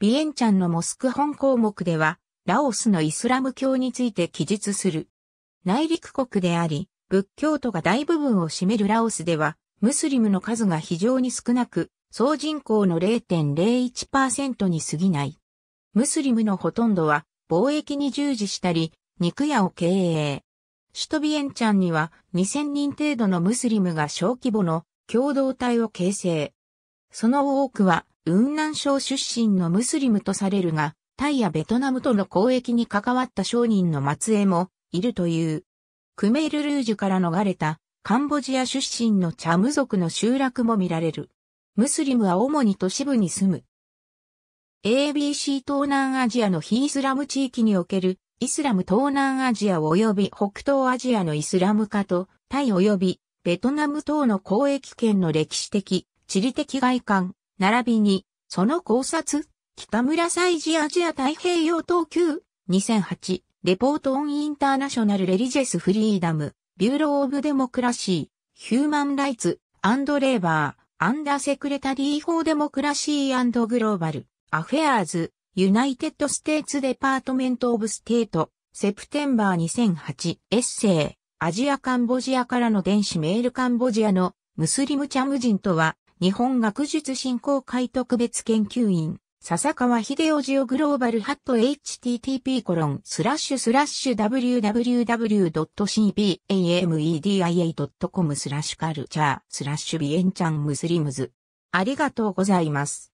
ビエンチャンのモスク本項目では、ラオスのイスラム教について記述する。内陸国であり、仏教徒が大部分を占めるラオスでは、ムスリムの数が非常に少なく、総人口の0.01%に過ぎない。ムスリムのほとんどは貿易に従事したり、肉屋を経営。首都ビエンチャンには2000人程度のムスリムが小規模の共同体を形成。その多くは雲南省出身のムスリムとされるが、タイやベトナムとの交易に関わった商人の末裔もいるという。クメールルージュから逃れたカンボジア出身のチャム族の集落も見られる。ムスリムは主に都市部に住む。ABC 東南アジアの非イスラム地域におけるイスラム東南アジア及び北東アジアのイスラム化とタイ及びベトナム等の交易圏の歴史的、地理的外観、並びに、その考察、北村祭事アジア太平洋東急、2008、レポートオンインターナショナルレリジェスフリーダム、ビューロー・オブ・デモクラシー、ヒューマン・ライツ、アンド・レーバー、アンダーセクレタリー・フォー・デモクラシーグローバル、アフェアーズ、ユナイテッド・ステーツ・デパートメント・オブ・ステート、セプテンバー2008、エッセイ、アジア・カンボジアからの電子メールカンボジアのムスリム・チャム人とは、日本学術振興会特別研究員、笹川秀夫ジオグローバルハット http コロンスラッシュスラッシュ www.cpamedia.com スラッシュカルチャースラッシュビエンチャンムスリムズ。ありがとうございます。